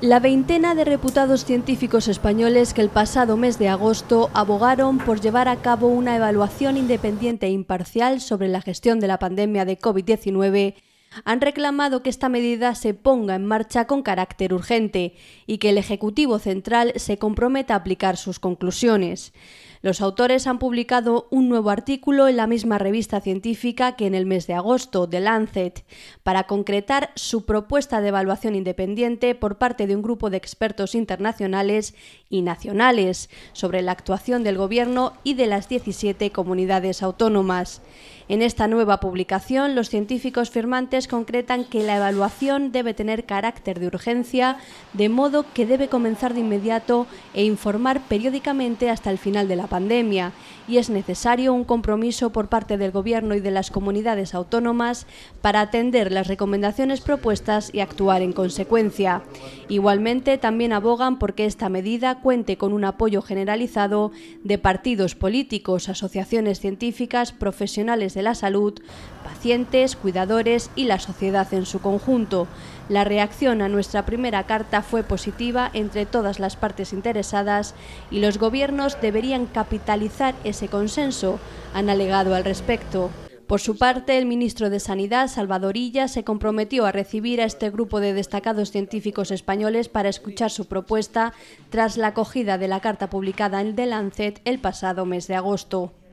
La veintena de reputados científicos españoles que el pasado mes de agosto abogaron por llevar a cabo una evaluación independiente e imparcial sobre la gestión de la pandemia de COVID-19 han reclamado que esta medida se ponga en marcha con carácter urgente y que el Ejecutivo Central se comprometa a aplicar sus conclusiones. Los autores han publicado un nuevo artículo en la misma revista científica que en el mes de agosto, The Lancet, para concretar su propuesta de evaluación independiente por parte de un grupo de expertos internacionales y nacionales sobre la actuación del Gobierno y de las 17 comunidades autónomas. En esta nueva publicación, los científicos firmantes concretan que la evaluación debe tener carácter de urgencia, de modo que debe comenzar de inmediato e informar periódicamente hasta el final de la pandemia, y es necesario un compromiso por parte del Gobierno y de las comunidades autónomas para atender las recomendaciones propuestas y actuar en consecuencia. Igualmente, también abogan porque esta medida cuente con un apoyo generalizado de partidos políticos, asociaciones científicas, profesionales de la salud, pacientes, cuidadores y la la sociedad en su conjunto. La reacción a nuestra primera carta fue positiva entre todas las partes interesadas y los gobiernos deberían capitalizar ese consenso, han alegado al respecto. Por su parte, el ministro de Sanidad, Salvadorilla, se comprometió a recibir a este grupo de destacados científicos españoles para escuchar su propuesta tras la acogida de la carta publicada en The Lancet el pasado mes de agosto.